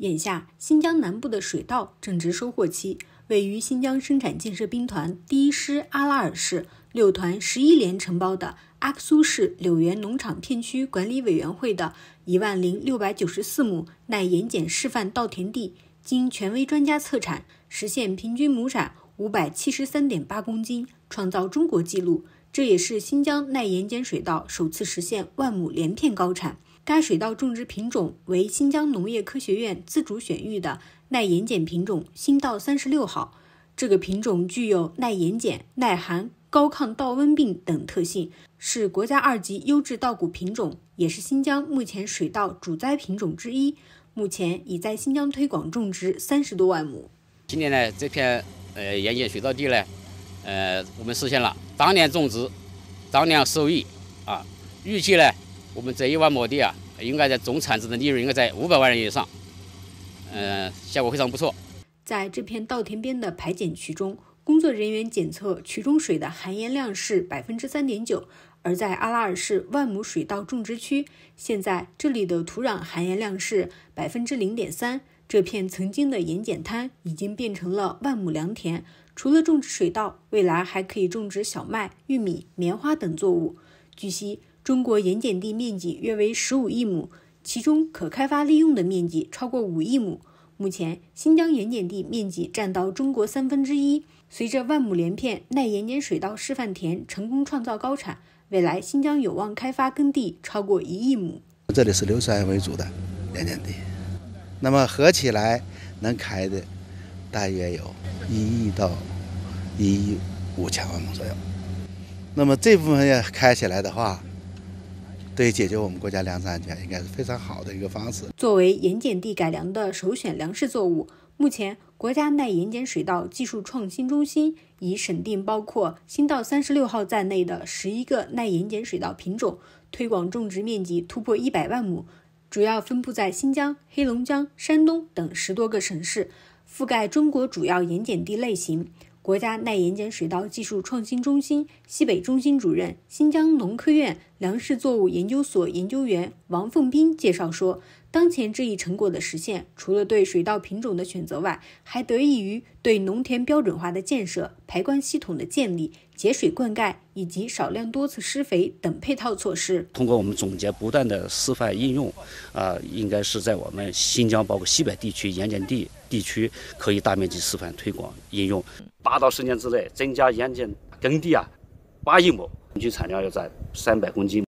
眼下，新疆南部的水稻正值收获期。位于新疆生产建设兵团第一师阿拉尔市六团十一连承包的阿克苏市柳园农场片区管理委员会的一万零六百九十四亩耐盐碱示范稻田地，经权威专家测产，实现平均亩产五百七十三点八公斤，创造中国纪录。这也是新疆耐盐碱水稻首次实现万亩连片高产。该水稻种植品种为新疆农业科学院自主选育的耐盐碱品种“新稻三十六号”。这个品种具有耐盐碱、耐寒、高抗稻瘟病等特性，是国家二级优质稻谷品种，也是新疆目前水稻主栽品种之一。目前已在新疆推广种植三十多万亩。今年呢，这片呃盐碱水稻地呢，呃，我们实现了当年种植、当年收益啊。预计呢。我们这一万亩地啊，应该在总产值的利润应该在五百万元以上，呃，效果非常不错。在这片稻田边的排碱渠中，工作人员检测渠中水的含盐量是百分之三点九，而在阿拉尔市万亩水稻种植区，现在这里的土壤含盐量是百分之零点三。这片曾经的盐碱滩已经变成了万亩良田，除了种植水稻，未来还可以种植小麦、玉米、棉花等作物。据悉。中国盐碱地面积约为十五亿亩，其中可开发利用的面积超过五亿亩。目前，新疆盐碱地面积占到中国三分之一。随着万亩连片耐盐碱水稻示范田成功创造高产，未来新疆有望开发耕地超过一亿亩。这里是硫酸盐为主的盐碱地，那么合起来能开的，大约有一亿到一亿五千万亩左右。那么这部分要开起来的话，所以，解决我们国家粮食安全，应该是非常好的一个方式。作为盐碱地改良的首选粮食作物，目前国家耐盐碱水稻技术创新中心已审定包括新稻三十六号在内的十一个耐盐碱水稻品种，推广种植面积突破一百万亩，主要分布在新疆、黑龙江、山东等十多个省市，覆盖中国主要盐碱地类型。国家耐盐碱水稻技术创新中心西北中心主任、新疆农科院粮食作物研究所研究员王凤斌介绍说，当前这一成果的实现，除了对水稻品种的选择外，还得益于对农田标准化的建设、排灌系统的建立、节水灌溉以及少量多次施肥等配套措施。通过我们总结不断的示范应用，啊，应该是在我们新疆包括西北地区盐碱地。地区可以大面积示范推广应用，八到十年之内增加盐碱耕地啊，八亿亩，平均产量要在三百公斤。